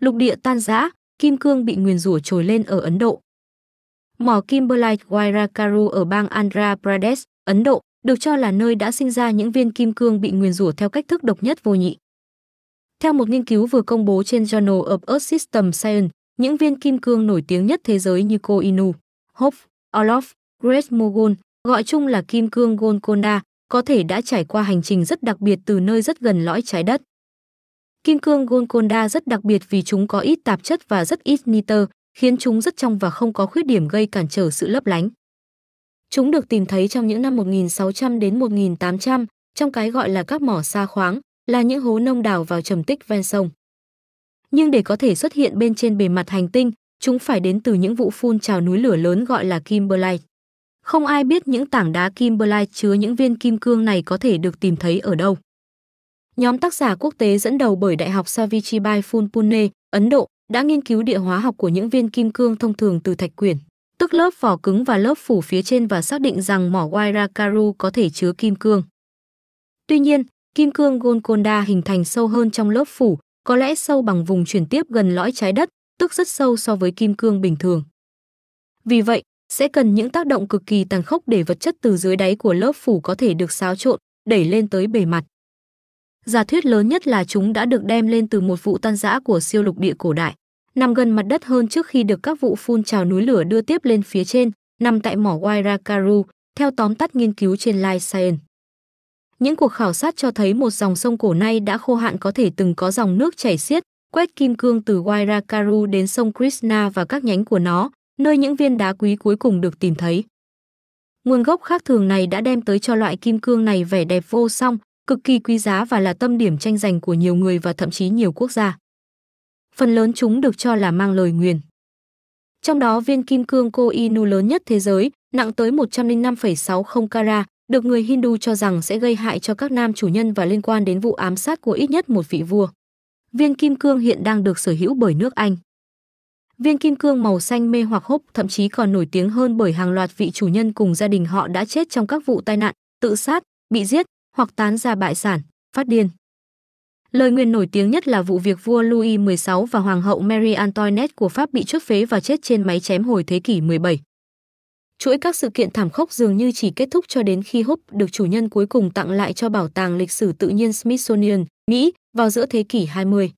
lục địa tan rã, kim cương bị nguyền rủa trồi lên ở Ấn Độ. Mỏ Kimberlite Wairakaru ở bang Andhra Pradesh, Ấn Độ, được cho là nơi đã sinh ra những viên kim cương bị nguyền rủa theo cách thức độc nhất vô nhị. Theo một nghiên cứu vừa công bố trên Journal of Earth System Science, những viên kim cương nổi tiếng nhất thế giới như Ko Hope, Olof, Great Mogul, gọi chung là kim cương Golconda, có thể đã trải qua hành trình rất đặc biệt từ nơi rất gần lõi trái đất. Kim cương Golconda rất đặc biệt vì chúng có ít tạp chất và rất ít nitơ, khiến chúng rất trong và không có khuyết điểm gây cản trở sự lấp lánh. Chúng được tìm thấy trong những năm 1600 đến 1800 trong cái gọi là các mỏ sa khoáng, là những hố nông đào vào trầm tích ven sông. Nhưng để có thể xuất hiện bên trên bề mặt hành tinh, chúng phải đến từ những vụ phun trào núi lửa lớn gọi là Kimberlite. Không ai biết những tảng đá Kimberlite chứa những viên kim cương này có thể được tìm thấy ở đâu. Nhóm tác giả quốc tế dẫn đầu bởi Đại học Savitribai Phul Pune, Ấn Độ, đã nghiên cứu địa hóa học của những viên kim cương thông thường từ thạch quyển, tức lớp vỏ cứng và lớp phủ phía trên và xác định rằng mỏ Wairakaru có thể chứa kim cương. Tuy nhiên, kim cương Golconda hình thành sâu hơn trong lớp phủ, có lẽ sâu bằng vùng chuyển tiếp gần lõi trái đất, tức rất sâu so với kim cương bình thường. Vì vậy, sẽ cần những tác động cực kỳ tàn khốc để vật chất từ dưới đáy của lớp phủ có thể được xáo trộn, đẩy lên tới bề mặt. Giả thuyết lớn nhất là chúng đã được đem lên từ một vụ tan rã của siêu lục địa cổ đại, nằm gần mặt đất hơn trước khi được các vụ phun trào núi lửa đưa tiếp lên phía trên, nằm tại mỏ Wairakaru, theo tóm tắt nghiên cứu trên Life Science. Những cuộc khảo sát cho thấy một dòng sông cổ nay đã khô hạn có thể từng có dòng nước chảy xiết, quét kim cương từ Wairakaru đến sông Krishna và các nhánh của nó, nơi những viên đá quý cuối cùng được tìm thấy. Nguồn gốc khác thường này đã đem tới cho loại kim cương này vẻ đẹp vô song, cực kỳ quý giá và là tâm điểm tranh giành của nhiều người và thậm chí nhiều quốc gia. Phần lớn chúng được cho là mang lời nguyền. Trong đó viên kim cương cô Inu lớn nhất thế giới, nặng tới 105,60 carat, được người Hindu cho rằng sẽ gây hại cho các nam chủ nhân và liên quan đến vụ ám sát của ít nhất một vị vua. Viên kim cương hiện đang được sở hữu bởi nước Anh. Viên kim cương màu xanh mê hoặc hốc thậm chí còn nổi tiếng hơn bởi hàng loạt vị chủ nhân cùng gia đình họ đã chết trong các vụ tai nạn, tự sát, bị giết, hoặc tán ra bại sản, phát điên. Lời nguyền nổi tiếng nhất là vụ việc vua Louis XVI và hoàng hậu Marie Antoinette của Pháp bị chuốc phế và chết trên máy chém hồi thế kỷ 17. Chuỗi các sự kiện thảm khốc dường như chỉ kết thúc cho đến khi húp được chủ nhân cuối cùng tặng lại cho Bảo tàng lịch sử tự nhiên Smithsonian, Mỹ vào giữa thế kỷ 20.